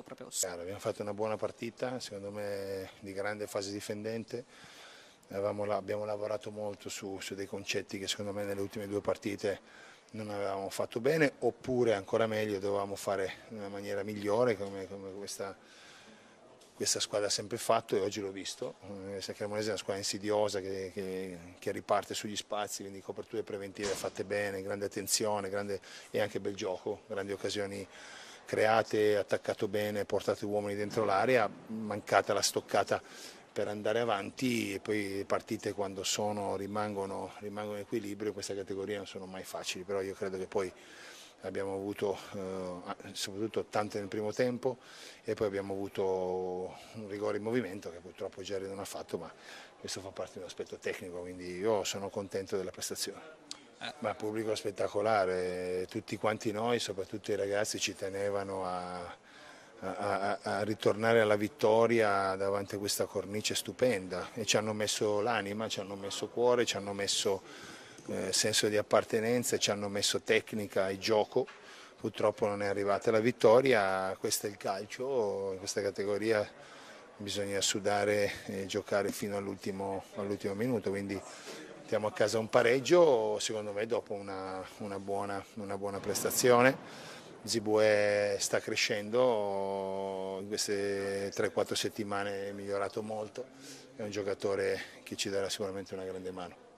proprio. abbiamo fatto una buona partita, secondo me di grande fase difendente. abbiamo lavorato molto su, su, dei concetti che secondo me nelle ultime due partite non avevamo fatto bene, oppure ancora meglio dovevamo fare in una maniera migliore come, come questa, questa, squadra ha sempre fatto e oggi l'ho visto. La eh, Cremonese è una squadra insidiosa che, che, che, riparte sugli spazi, quindi coperture preventive fatte bene, grande attenzione grande, e anche bel gioco, grandi occasioni create, attaccato bene, portato uomini dentro l'area, mancata la stoccata per andare avanti e poi le partite quando sono, rimangono, rimangono in equilibrio in questa categoria non sono mai facili, però io credo che poi abbiamo avuto eh, soprattutto tante nel primo tempo e poi abbiamo avuto un rigore in movimento che purtroppo Gerry non ha fatto ma questo fa parte di un aspetto tecnico quindi io sono contento della prestazione. Ma pubblico spettacolare, tutti quanti noi, soprattutto i ragazzi, ci tenevano a, a, a, ritornare alla vittoria davanti a questa cornice stupenda e ci hanno messo l'anima, ci hanno messo cuore, ci hanno messo eh, senso di appartenenza, ci hanno messo tecnica e gioco. Purtroppo non è arrivata la vittoria, questo è il calcio, in questa categoria bisogna sudare e giocare fino all'ultimo all minuto, quindi portiamo a casa un pareggio, secondo me dopo una, una, buona, una buona, prestazione. Zibue sta crescendo, in queste 3-4 settimane è migliorato molto, è un giocatore che ci darà sicuramente una grande mano.